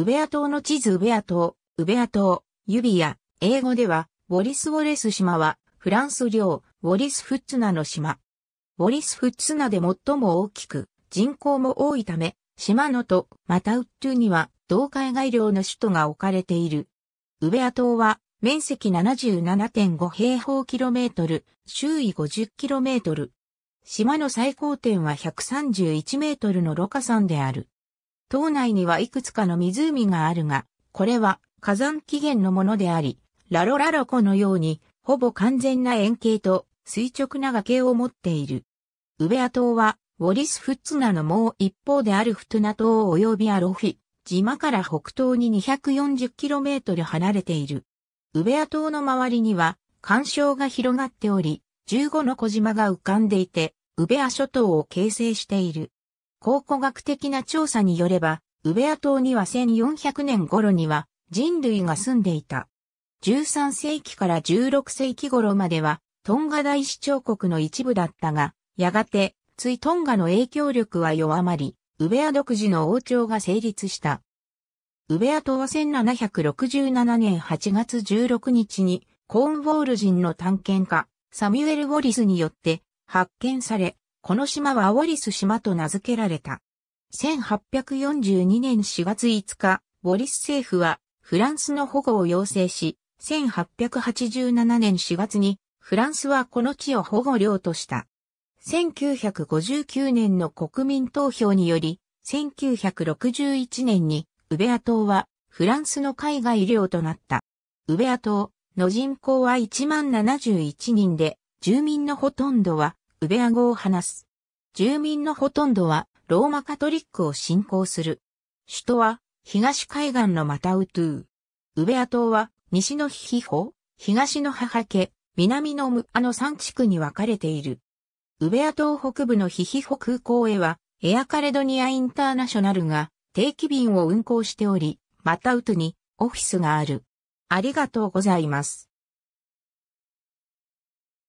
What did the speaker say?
ウベア島の地図ウベア島、ウベア島、ユビア、英語では、ウォリス・ウォレス島は、フランス領、ウォリス・フッツナの島。ウォリス・フッツナで最も大きく、人口も多いため、島のとまたウッドゥには、同海外領の首都が置かれている。ウベア島は、面積77.5平方キロメートル、周囲50キロメートル。島の最高点は131メートルのロカ山である。島内にはいくつかの湖があるが、これは火山起源のものであり、ラロラロ湖のように、ほぼ完全な円形と垂直な崖を持っている。ウベア島は、ウォリス・フッツナのもう一方であるフトナ島及びアロフィ、島から北東に 240km 離れている。ウベア島の周りには、干渉が広がっており、15の小島が浮かんでいて、ウベア諸島を形成している。考古学的な調査によれば、ウベア島には1400年頃には人類が住んでいた。13世紀から16世紀頃までは、トンガ大市長国の一部だったが、やがて、ついトンガの影響力は弱まり、ウベア独自の王朝が成立した。ウベア島は1767年8月16日に、コーンウォール人の探検家、サミュエル・ウォリスによって発見され、この島はアウォリス島と名付けられた。1842年4月5日、ウォリス政府はフランスの保護を要請し、1887年4月にフランスはこの地を保護領とした。1959年の国民投票により、1961年にウベア島はフランスの海外領となった。ウベア島の人口は1万71人で、住民のほとんどはウベア語を話す。住民のほとんどはローマカトリックを信仰する。首都は東海岸のマタウトゥー。ウベア島は西のヒヒホ、東のハハケ、南のムアの3地区に分かれている。ウベア島北部のヒヒホ空港へはエアカレドニアインターナショナルが定期便を運行しており、マタウトにオフィスがある。ありがとうございます。